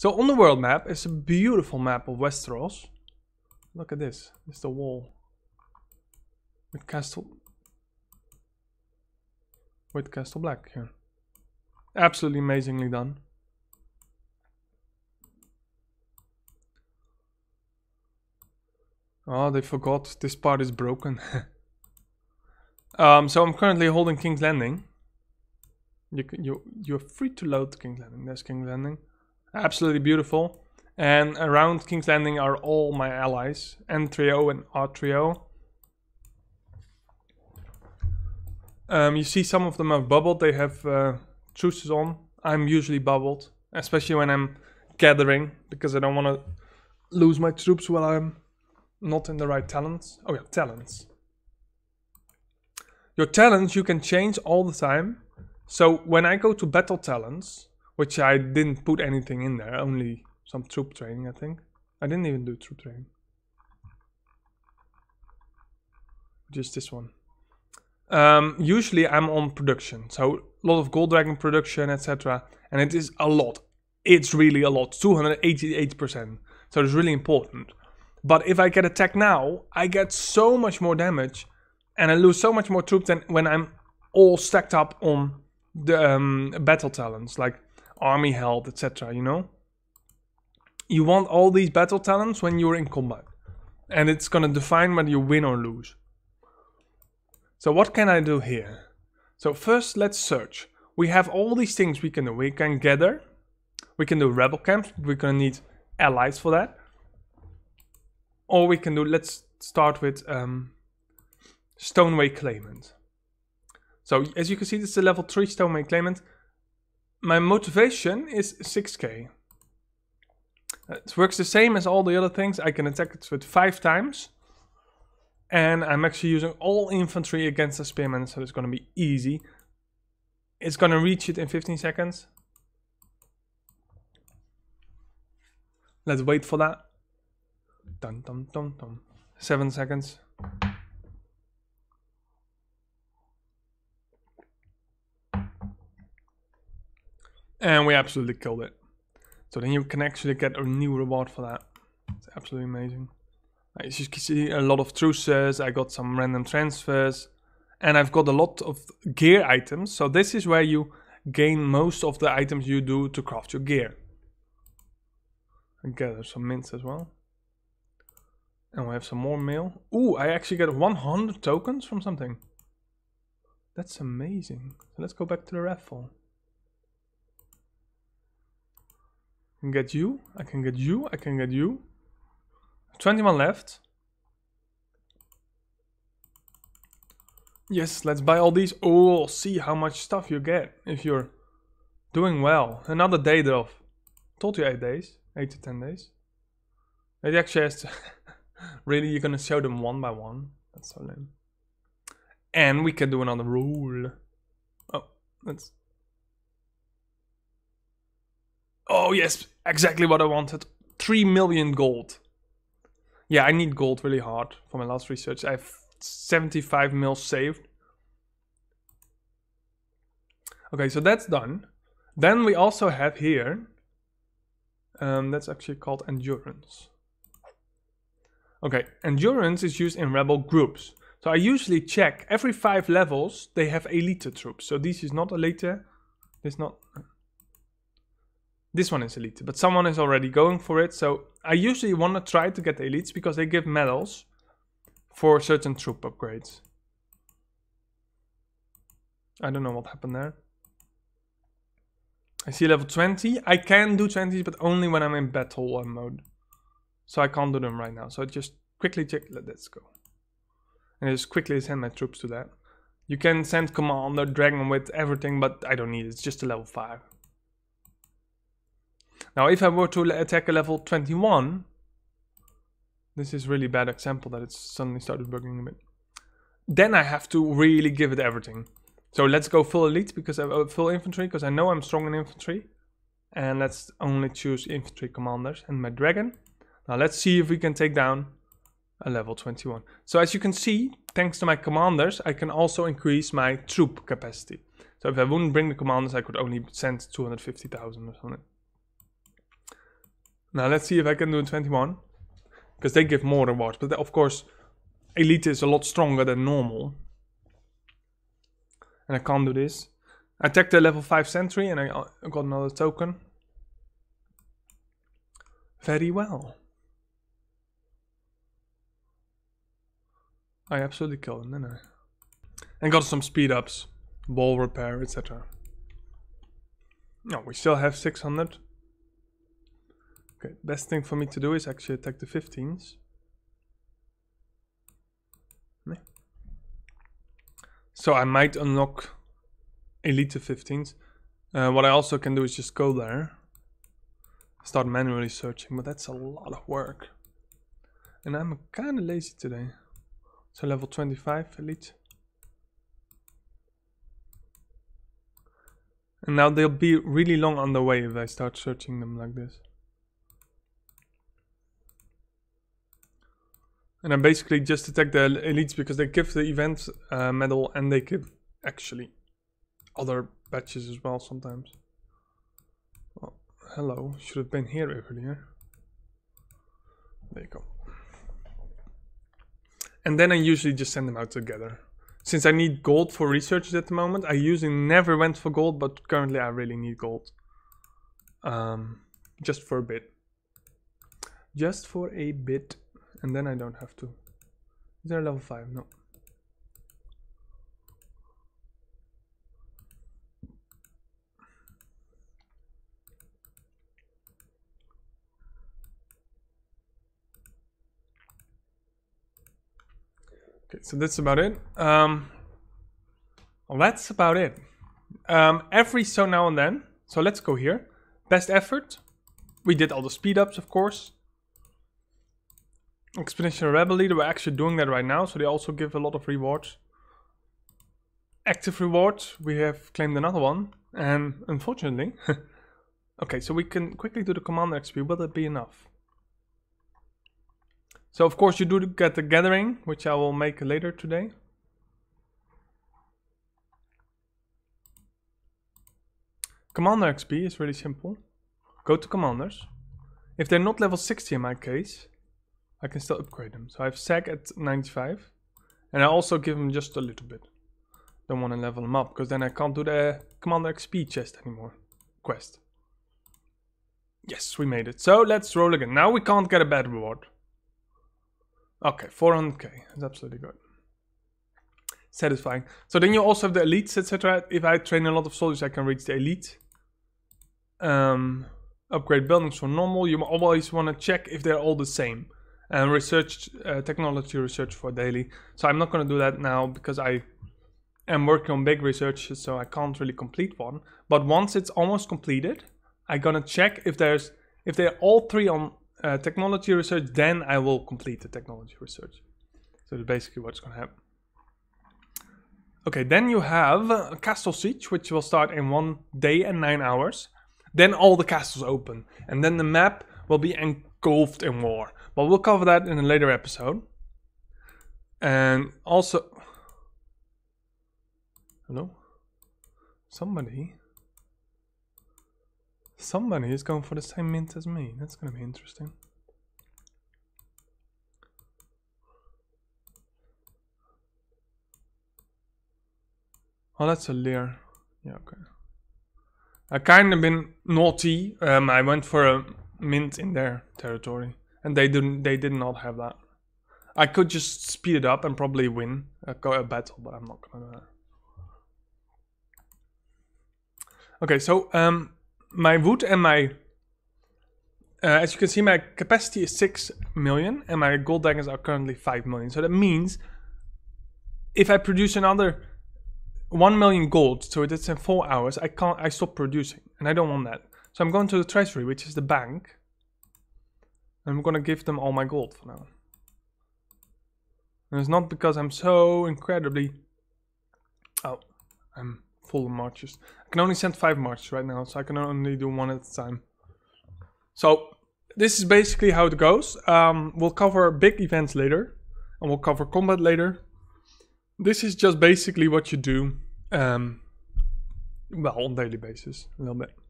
So on the world map, it's a beautiful map of Westeros. Look at this. It's the wall. With Castle... With Castle Black here. Absolutely amazingly done. Oh, they forgot. This part is broken. um, so I'm currently holding King's Landing. You, you, you're free to load King's Landing. There's King's Landing. Absolutely beautiful. And around King's Landing are all my allies. Entrio and Artrio. Um, you see some of them have bubbled. They have uh, truces on. I'm usually bubbled. Especially when I'm gathering. Because I don't want to lose my troops while I'm not in the right talents. Oh yeah, talents. Your talents you can change all the time. So when I go to battle talents, which I didn't put anything in there, only some troop training, I think. I didn't even do troop training. Just this one. Um, usually I'm on production, so a lot of gold dragon production, etc. And it is a lot. It's really a lot, 288%. So it's really important. But if I get attacked now, I get so much more damage, and I lose so much more troops than when I'm all stacked up on the um, battle talents. Like army health, etc. You know? You want all these battle talents when you're in combat. And it's gonna define whether you win or lose. So what can I do here? So first let's search. We have all these things we can do. We can gather. We can do rebel camps. We're gonna need allies for that. Or we can do, let's start with um, Stoneway Claimant. So as you can see, this is a level 3 Stoneway Claimant my motivation is 6k. Uh, it works the same as all the other things. I can attack it with 5 times. And I'm actually using all infantry against the spearmen, so it's going to be easy. It's going to reach it in 15 seconds. Let's wait for that. Dun, dun, dun, dun. 7 seconds. And we absolutely killed it. So then you can actually get a new reward for that. It's absolutely amazing. As you can see, a lot of truces, I got some random transfers, and I've got a lot of gear items. So this is where you gain most of the items you do to craft your gear. I gather some mints as well. And we have some more mail. Ooh, I actually get 100 tokens from something. That's amazing. So let's go back to the raffle. can get you. I can get you. I can get you. 21 left. Yes, let's buy all these. Oh, see how much stuff you get if you're doing well. Another day though. Told you 8 days. 8 to 10 days. Maybe actually to... really, you're gonna show them one by one? That's so lame. And we can do another rule. Oh, let's. Oh, yes, exactly what I wanted. 3 million gold. Yeah, I need gold really hard for my last research. I have 75 mil saved. Okay, so that's done. Then we also have here, um, that's actually called endurance. Okay, endurance is used in rebel groups. So I usually check every five levels they have elite troops. So this is not elite, this is not this one is elite, but someone is already going for it. So I usually want to try to get the elites because they give medals for certain troop upgrades. I don't know what happened there. I see level 20. I can do 20s, but only when I'm in battle mode. So I can't do them right now. So I just quickly check. Let's go. And I just quickly send my troops to that. You can send commander, dragon with everything, but I don't need it. It's just a level 5. Now, if I were to attack a level 21, this is really bad example that it's suddenly started bugging a bit. Then I have to really give it everything. So let's go full elite because I uh, full infantry because I know I'm strong in infantry. And let's only choose infantry commanders and my dragon. Now let's see if we can take down a level 21. So as you can see, thanks to my commanders, I can also increase my troop capacity. So if I wouldn't bring the commanders, I could only send 250,000 or something. Now let's see if I can do 21. Because they give more rewards. But of course, Elite is a lot stronger than normal. And I can't do this. I attacked the level 5 sentry and I uh, got another token. Very well. I absolutely killed him, didn't I? And got some speed ups, ball repair, etc. No, we still have 600. Okay, best thing for me to do is actually attack the 15s. So I might unlock Elite to 15s. Uh, what I also can do is just go there. Start manually searching, but that's a lot of work. And I'm kind of lazy today. So level 25 Elite. And now they'll be really long on the way if I start searching them like this. and I basically just attack the elites because they give the event uh, medal and they give actually other badges as well sometimes. Oh, hello, should have been here earlier. There you go. And then I usually just send them out together. Since I need gold for researches at the moment, I usually never went for gold, but currently I really need gold. Um, just for a bit. Just for a bit and then I don't have to. Is there a level 5? No. Okay, so that's about it. Um, well, that's about it. Um, every so now and then, so let's go here. Best effort. We did all the speed ups, of course. Expedition Rebel Leader, we're actually doing that right now, so they also give a lot of rewards. Active rewards, we have claimed another one, and unfortunately... okay, so we can quickly do the Commander XP, will that be enough? So of course you do get the Gathering, which I will make later today. Commander XP is really simple. Go to Commanders. If they're not level 60 in my case, I can still upgrade them. So I have SAG at 95. And I also give him just a little bit. Don't want to level him up, because then I can't do the Commander XP chest anymore. Quest. Yes, we made it. So let's roll again. Now we can't get a bad reward. Okay, 400k. That's absolutely good. Satisfying. So then you also have the elites, etc. If I train a lot of soldiers, I can reach the elite. Um, upgrade buildings for normal. You always want to check if they're all the same and research uh, technology research for daily. So I'm not going to do that now because I am working on big research, so I can't really complete one. But once it's almost completed, I'm gonna check if there's if they're all three on uh, technology research. Then I will complete the technology research. So that's basically what's gonna happen. Okay, then you have a castle siege, which will start in one day and nine hours. Then all the castles open, and then the map will be engulfed in war. But we'll cover that in a later episode. And also, hello, somebody, somebody is going for the same mint as me. That's going to be interesting. Oh, that's a leer. Yeah, okay. I kind of been naughty. Um, I went for a mint in their territory and they didn't. They did not have that. I could just speed it up and probably win a, a battle, but I'm not gonna do that. Okay, so um, my wood and my... Uh, as you can see, my capacity is 6 million and my gold daggers are currently 5 million. So that means if I produce another 1 million gold, so it's in 4 hours, I can't. I stop producing and I don't want that. So I'm going to the treasury, which is the bank, I'm gonna give them all my gold for now. And it's not because I'm so incredibly... Oh, I'm full of marches. I can only send five marches right now, so I can only do one at a time. So, this is basically how it goes. Um, we'll cover big events later, and we'll cover combat later. This is just basically what you do, um, well, on daily basis, a little bit.